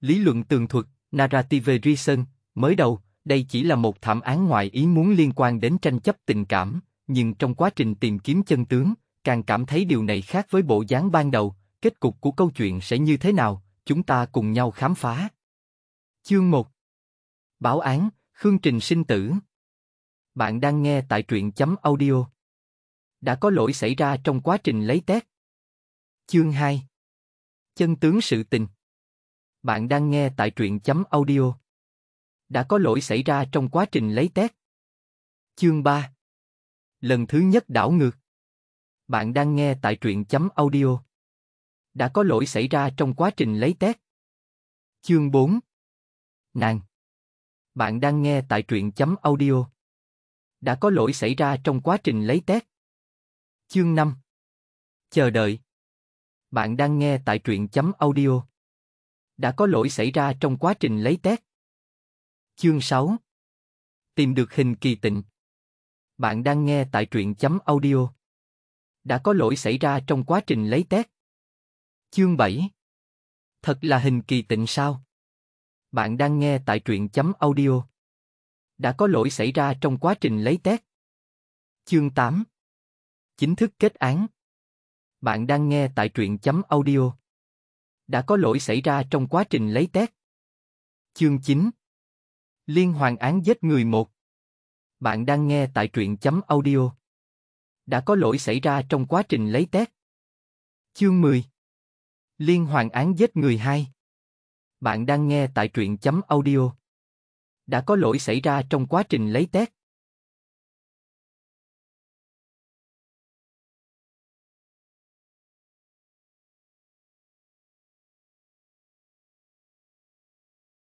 Lý luận tường thuật, narrative reason, mới đầu, đây chỉ là một thảm án ngoại ý muốn liên quan đến tranh chấp tình cảm, nhưng trong quá trình tìm kiếm chân tướng, càng cảm thấy điều này khác với bộ dáng ban đầu, kết cục của câu chuyện sẽ như thế nào, chúng ta cùng nhau khám phá. Chương 1 Báo án, Khương Trình sinh tử Bạn đang nghe tại truyện chấm audio. Đã có lỗi xảy ra trong quá trình lấy test. Chương 2 Chân tướng sự tình bạn đang nghe tại truyện chấm audio. Đã có lỗi xảy ra trong quá trình lấy test. Chương 3 Lần thứ nhất đảo ngược. Bạn đang nghe tại truyện chấm audio. Đã có lỗi xảy ra trong quá trình lấy test. Chương 4 Nàng Bạn đang nghe tại truyện chấm audio. Đã có lỗi xảy ra trong quá trình lấy test. Chương 5 Chờ đợi. Bạn đang nghe tại truyện chấm audio đã có lỗi xảy ra trong quá trình lấy test. Chương 6 Tìm được hình kỳ tịnh Bạn đang nghe tại truyện chấm audio. Đã có lỗi xảy ra trong quá trình lấy test. Chương 7 Thật là hình kỳ tịnh sao? Bạn đang nghe tại truyện chấm audio. Đã có lỗi xảy ra trong quá trình lấy test. Chương 8 Chính thức kết án Bạn đang nghe tại truyện chấm audio đã có lỗi xảy ra trong quá trình lấy test. Chương 9 Liên hoàn án giết người một Bạn đang nghe tại truyện chấm audio. Đã có lỗi xảy ra trong quá trình lấy test. Chương 10 Liên hoàn án giết người hai Bạn đang nghe tại truyện chấm audio. Đã có lỗi xảy ra trong quá trình lấy test.